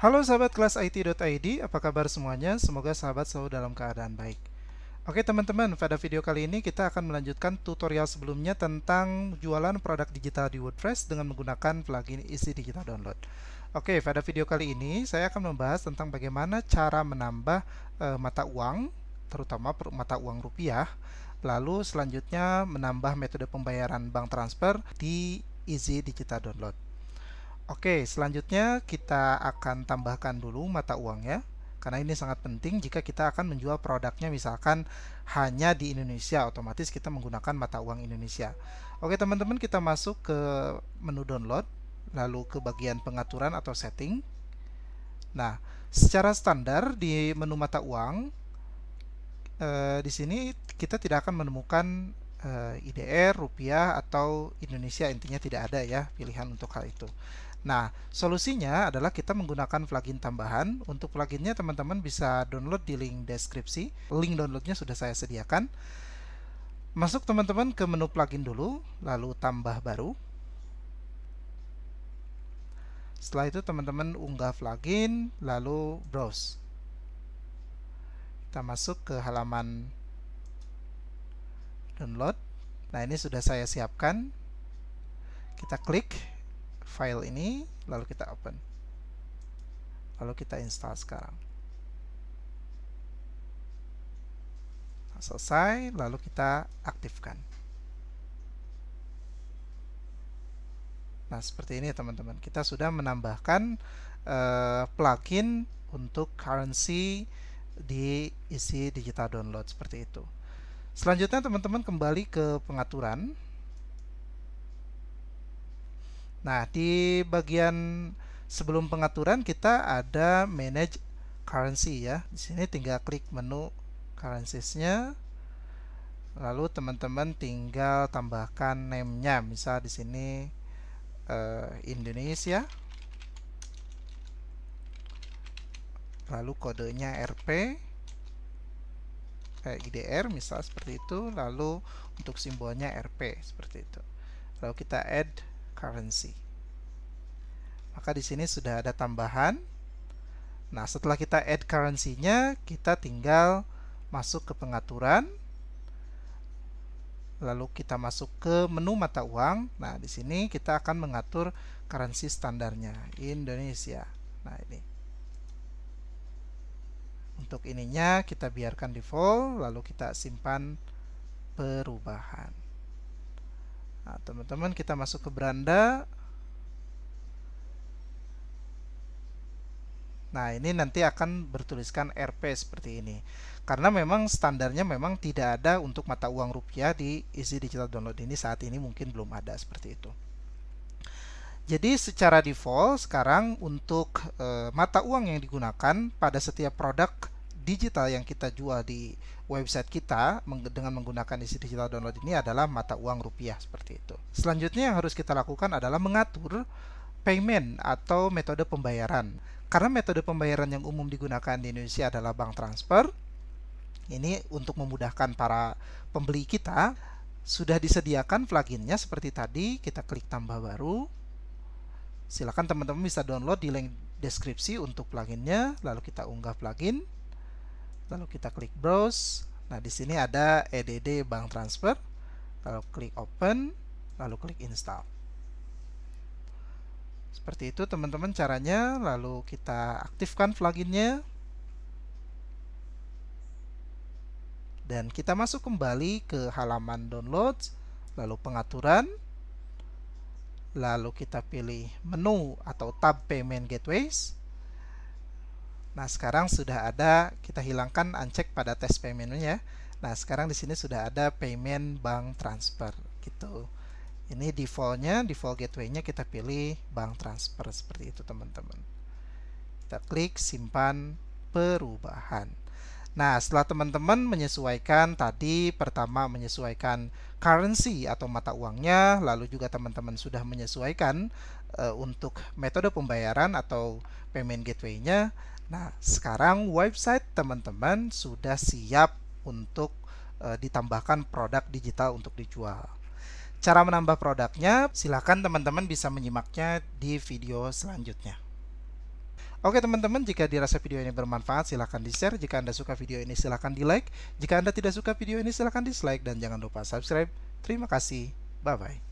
Halo sahabat kelas IT.id, apa kabar semuanya? Semoga sahabat selalu dalam keadaan baik. Oke teman-teman, pada video kali ini kita akan melanjutkan tutorial sebelumnya tentang jualan produk digital di WordPress dengan menggunakan plugin isi digital download. Oke, pada video kali ini saya akan membahas tentang bagaimana cara menambah e, mata uang, terutama per, mata uang rupiah, lalu selanjutnya menambah metode pembayaran bank transfer di Easy Digital Download. Oke, selanjutnya kita akan tambahkan dulu mata uangnya karena ini sangat penting jika kita akan menjual produknya misalkan hanya di Indonesia otomatis kita menggunakan mata uang Indonesia. Oke, teman-teman kita masuk ke menu download lalu ke bagian pengaturan atau setting. Nah, secara standar di menu mata uang eh, di sini kita tidak akan menemukan eh, IDR, rupiah atau Indonesia intinya tidak ada ya pilihan untuk hal itu. Nah, solusinya adalah kita menggunakan plugin tambahan. Untuk pluginnya teman-teman bisa download di link deskripsi. Link downloadnya sudah saya sediakan. Masuk teman-teman ke menu plugin dulu, lalu tambah baru. Setelah itu teman-teman unggah plugin, lalu browse. Kita masuk ke halaman download. Nah, ini sudah saya siapkan. Kita klik file ini lalu kita open lalu kita install sekarang nah, selesai lalu kita aktifkan nah seperti ini ya, teman-teman kita sudah menambahkan uh, plugin untuk currency di isi digital download seperti itu selanjutnya teman-teman kembali ke pengaturan Nah, di bagian sebelum pengaturan kita ada manage currency ya. Di sini tinggal klik menu currencies-nya. Lalu teman-teman tinggal tambahkan name-nya. Misal di sini uh, Indonesia. Lalu kodenya RP kayak IDR misal seperti itu. Lalu untuk simbolnya RP seperti itu. Lalu kita add currency. Maka di sini sudah ada tambahan. Nah, setelah kita add currency-nya, kita tinggal masuk ke pengaturan. Lalu kita masuk ke menu mata uang. Nah, di sini kita akan mengatur currency standarnya Indonesia. Nah, ini. Untuk ininya kita biarkan default, lalu kita simpan perubahan. Nah, teman-teman kita masuk ke beranda Nah, ini nanti akan bertuliskan RP seperti ini. Karena memang standarnya memang tidak ada untuk mata uang rupiah di Easy Digital Download ini saat ini mungkin belum ada seperti itu. Jadi secara default sekarang untuk e, mata uang yang digunakan pada setiap produk digital yang kita jual di website kita dengan menggunakan isi digital download ini adalah mata uang rupiah seperti itu. Selanjutnya yang harus kita lakukan adalah mengatur payment atau metode pembayaran. Karena metode pembayaran yang umum digunakan di Indonesia adalah bank transfer. Ini untuk memudahkan para pembeli kita sudah disediakan pluginnya seperti tadi kita klik tambah baru silakan teman-teman bisa download di link deskripsi untuk pluginnya lalu kita unggah plugin lalu kita klik browse nah di sini ada EDD bank transfer lalu klik open lalu klik install seperti itu teman-teman caranya lalu kita aktifkan pluginnya dan kita masuk kembali ke halaman download lalu pengaturan lalu kita pilih menu atau tab payment gateways Nah, sekarang sudah ada, kita hilangkan uncheck pada tes payment ya. Nah, sekarang di sini sudah ada payment bank transfer gitu. Ini defaultnya, default gateway-nya kita pilih bank transfer seperti itu teman-teman. Kita klik simpan perubahan. Nah, setelah teman-teman menyesuaikan tadi, pertama menyesuaikan currency atau mata uangnya, lalu juga teman-teman sudah menyesuaikan e, untuk metode pembayaran atau payment gateway-nya. Nah, sekarang website teman-teman sudah siap untuk e, ditambahkan produk digital untuk dijual. Cara menambah produknya, silakan teman-teman bisa menyimaknya di video selanjutnya. Oke teman-teman, jika dirasa video ini bermanfaat, silahkan di-share. Jika Anda suka video ini, silahkan di-like. Jika Anda tidak suka video ini, silahkan dislike. Dan jangan lupa subscribe. Terima kasih. Bye-bye.